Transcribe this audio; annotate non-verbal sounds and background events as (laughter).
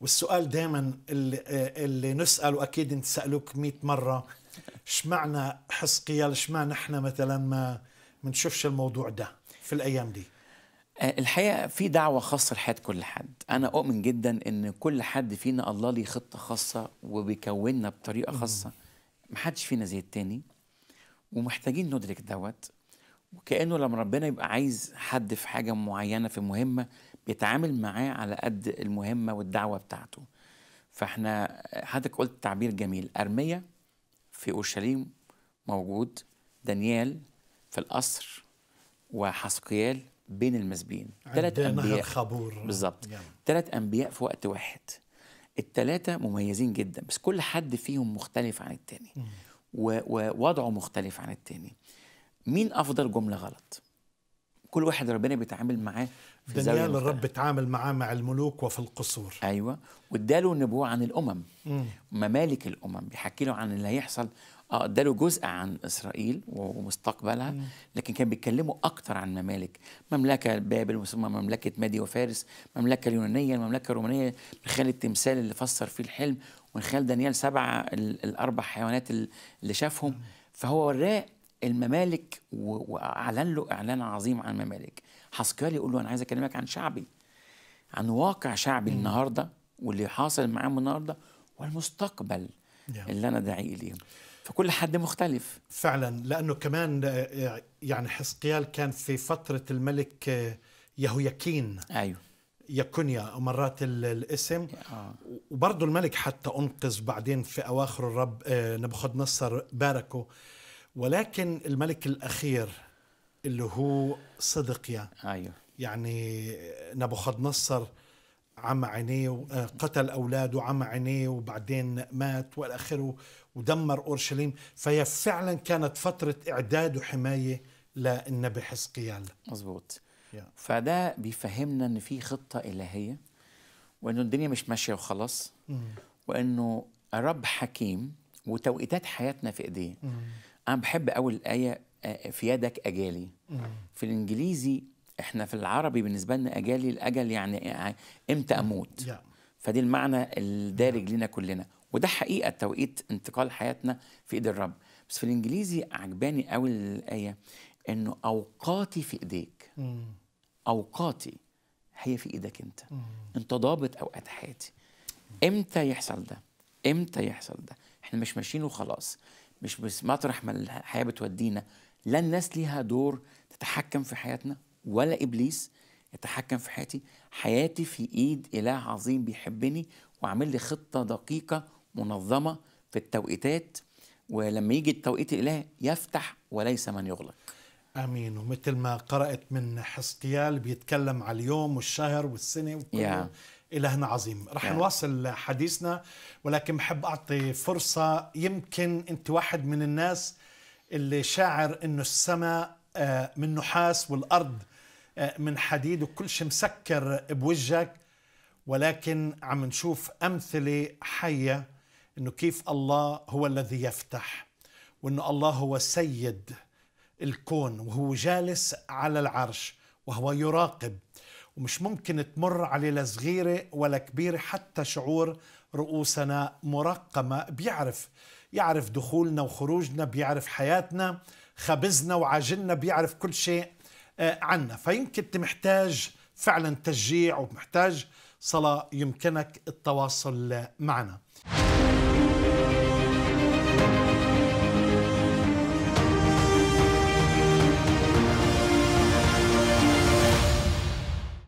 والسؤال دائما اللي, آه، اللي نساله اكيد انت سالوك 100 مره (laughs) شمعنا حزقيال شمعنا احنا مثلا ما بنشوفش الموضوع ده في الايام دي آه، الحقيقه في دعوه خاصه لحياه كل حد انا اؤمن جدا ان كل حد فينا الله ليه خطه خاصه وبيكوننا بطريقه خاصه محدش فينا زي التاني ومحتاجين ندرك دوت وكانه لما ربنا يبقى عايز حد في حاجه معينه في مهمه يتعامل معاه على قد المهمه والدعوه بتاعته فاحنا حضرتك قلت تعبير جميل ارميه في اورشليم موجود دانيال في القصر وحسقيال بين المسبين ثلاث انبياء خبور بالظبط ثلاث انبياء في وقت واحد الثلاثه مميزين جدا بس كل حد فيهم مختلف عن التاني ووضعه مختلف عن التاني مين افضل جمله غلط كل واحد ربنا بيتعامل معاه في دانيال الرب تعامل معاه مع الملوك وفي القصور ايوه واداله النبوه عن الامم مم. ممالك الامم بيحكي له عن اللي هيحصل اه اداله جزء عن اسرائيل ومستقبلها مم. لكن كان بيتكلموا اكتر عن ممالك مملكه بابل ثم مملكه مادي وفارس مملكه اليونانيه المملكه الرومانيه من خلال التمثال اللي فسر فيه الحلم ومن خلال دانيال سبعه الاربع حيوانات اللي شافهم مم. فهو وراه الممالك واعلن له اعلان عظيم عن الممالك حسكالي يقول له انا عايز اكلمك عن شعبي عن واقع شعبي النهارده واللي حاصل معاهم النهارده والمستقبل اللي انا داعي اليه فكل حد مختلف فعلا لانه كمان آه، يعني حسقيال كان في فتره الملك آه، يهوياكين ايوه يكونيا مرات الاسم وبرضه الملك حتى انقذ بعدين في اواخر الرب آه، نبوخذ نصر باركه ولكن الملك الأخير اللي هو صدقيا أيوه. يعني نبوخذنصر نصر عمى عينيه آه، قتل أولاده عمى عينيه وبعدين مات والآخره ودمر أورشليم فهي فعلا كانت فترة إعداد وحماية للنبي حزقيال مظبوط yeah. فده بيفهمنا ان في خطه الهيه وانه الدنيا مش ماشيه وخلاص mm. وانه رب حكيم وتوقيتات حياتنا في ايديه mm. انا بحب اول الايه آه، آه، في يدك اجالي في الانجليزي احنا في العربي بالنسبه لنا اجالي الاجل يعني آه، امتى اموت فدي المعنى الدارج لنا كلنا وده حقيقه توقيت انتقال حياتنا في ايد الرب بس في الانجليزي عجباني قوي الايه انه اوقاتي في ايديك اوقاتي هي في ايدك انت انت ضابط اوقات حياتي امتى يحصل ده امتى يحصل ده احنا مش ماشيين وخلاص مش بس مطرح ما الحياه بتودينا لا الناس ليها دور تتحكم في حياتنا ولا ابليس يتحكم في حياتي حياتي في ايد اله عظيم بيحبني وعامل لي خطه دقيقه منظمه في التوقيتات ولما يجي التوقيت الالهي يفتح وليس من يغلق امين ومثل ما قرات من حسقيال بيتكلم على اليوم والشهر والسنه وكل yeah. إلهنا عظيم رح يعني. نواصل حديثنا ولكن بحب أعطي فرصة يمكن أنت واحد من الناس اللي شاعر أنه السماء آه، من نحاس والأرض آه، من حديد وكل شيء مسكر بوجهك ولكن عم نشوف أمثلة حية أنه كيف الله هو الذي يفتح وأنه الله هو سيد الكون وهو جالس على العرش وهو يراقب ومش ممكن تمر عليه لا صغيرة ولا كبيرة حتى شعور رؤوسنا مرقمة بيعرف يعرف دخولنا وخروجنا بيعرف حياتنا خبزنا وعاجلنا بيعرف كل شيء آه، عنا فيمكن أنت محتاج فعلا تشجيع ومحتاج صلاة يمكنك التواصل معنا